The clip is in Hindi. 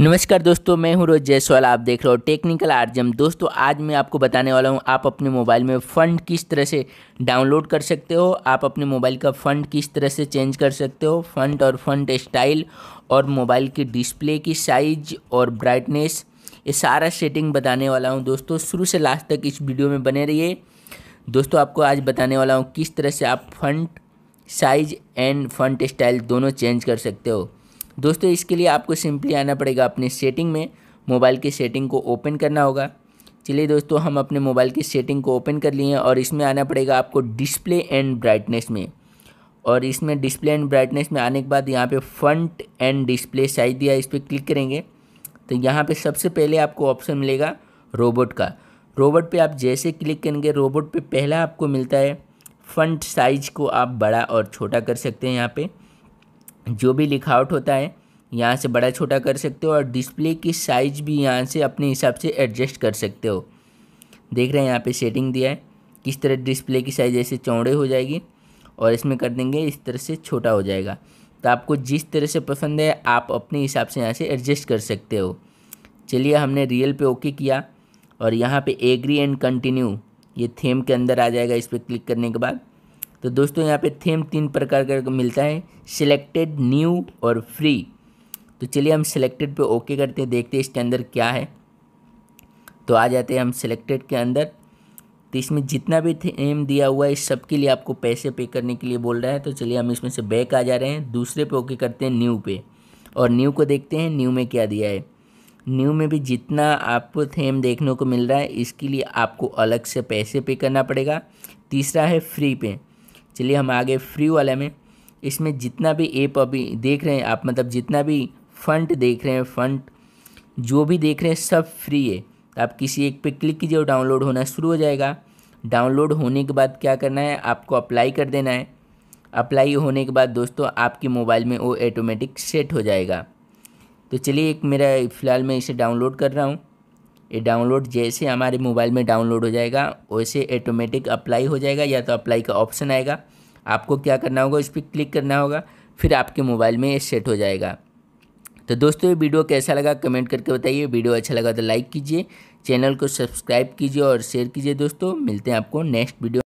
नमस्कार दोस्तों मैं हूं रोज जयसवाल आप देख रहे हो टेक्निकल आर्जम दोस्तों आज मैं आपको बताने वाला हूं आप अपने मोबाइल में फ़ंड किस तरह से डाउनलोड कर सकते हो आप अपने मोबाइल का फ़ंड किस तरह से चेंज कर सकते हो फ़ंड और फ़ंड स्टाइल और मोबाइल की डिस्प्ले की साइज और ब्राइटनेस ये सारा सेटिंग बताने वाला हूँ दोस्तों शुरू से लास्ट तक इस वीडियो में बने रहिए दोस्तों आपको आज बताने वाला हूँ किस तरह से आप font size and font style दोनों चेंज कर सकते हो दोस्तों इसके लिए आपको सिंपली आना पड़ेगा अपने सेटिंग में मोबाइल की सेटिंग को ओपन करना होगा चलिए दोस्तों हम अपने मोबाइल की सेटिंग को ओपन कर लिए हैं और इसमें आना पड़ेगा आपको डिस्प्ले एंड ब्राइटनेस में और इसमें डिस्प्ले एंड ब्राइटनेस में आने के बाद यहाँ पे फ्रंट एंड डिस्प्ले साइज दिया इस पर क्लिक करेंगे तो यहाँ पे सबसे पहले आपको ऑप्शन मिलेगा रोबोट का रोबोट पे आप जैसे क्लिक करेंगे रोबोट पे पहला आपको मिलता है फ्रंट साइज को आप बड़ा और छोटा कर सकते हैं यहाँ पर जो भी लिखावट होता है यहाँ से बड़ा छोटा कर सकते हो और डिस्प्ले की साइज़ भी यहाँ से अपने हिसाब से एडजस्ट कर सकते हो देख रहे हैं यहाँ पे सेटिंग दिया है किस तरह डिस्प्ले की साइज़ ऐसे चौड़े हो जाएगी और इसमें कर देंगे इस तरह से छोटा हो जाएगा तो आपको जिस तरह से पसंद है आप अपने हिसाब से यहाँ से एडजस्ट कर सकते हो चलिए हमने रियल पे ओके किया और यहाँ पे एग्री एंड कंटिन्यू ये थीम के अंदर आ जाएगा इस पर क्लिक करने के बाद तो दोस्तों यहाँ पे थीम तीन प्रकार का मिलता है सिलेक्टेड न्यू और फ्री तो चलिए हम सिलेक्टेड पे ओके करते हैं देखते हैं इसके अंदर क्या है तो आ जाते हैं हम सिलेक्टेड के अंदर तो इसमें जितना भी थीम दिया हुआ है इस सब के लिए आपको पैसे पे करने के लिए बोल रहा है तो चलिए हम इसमें से बैक आ जा रहे हैं दूसरे पे ओके करते हैं न्यू पे और न्यू को देखते हैं न्यू में क्या दिया है न्यू में भी जितना आपको थीम देखने को मिल रहा है इसके लिए आपको अलग से पैसे पे करना पड़ेगा तीसरा है फ्री पे चलिए हम आगे फ्री वाले में इसमें जितना भी ऐप अभी देख रहे हैं आप मतलब जितना भी फंड देख रहे हैं फंड जो भी देख रहे हैं सब फ्री है तो आप किसी एक पे क्लिक कीजिए और डाउनलोड होना शुरू हो जाएगा डाउनलोड होने के बाद क्या करना है आपको अप्लाई कर देना है अप्लाई होने के बाद दोस्तों आपके मोबाइल में वो ऑटोमेटिक सेट हो जाएगा तो चलिए एक मेरा फ़िलहाल मैं इसे डाउनलोड कर रहा हूँ ये डाउनलोड जैसे हमारे मोबाइल में डाउनलोड हो जाएगा वैसे ऑटोमेटिक अप्लाई हो जाएगा या तो अप्लाई का ऑप्शन आएगा आपको क्या करना होगा इस पर क्लिक करना होगा फिर आपके मोबाइल में ये सेट हो जाएगा तो दोस्तों ये वीडियो कैसा लगा कमेंट करके बताइए वीडियो अच्छा लगा तो लाइक कीजिए चैनल को सब्सक्राइब कीजिए और शेयर कीजिए दोस्तों मिलते हैं आपको नेक्स्ट वीडियो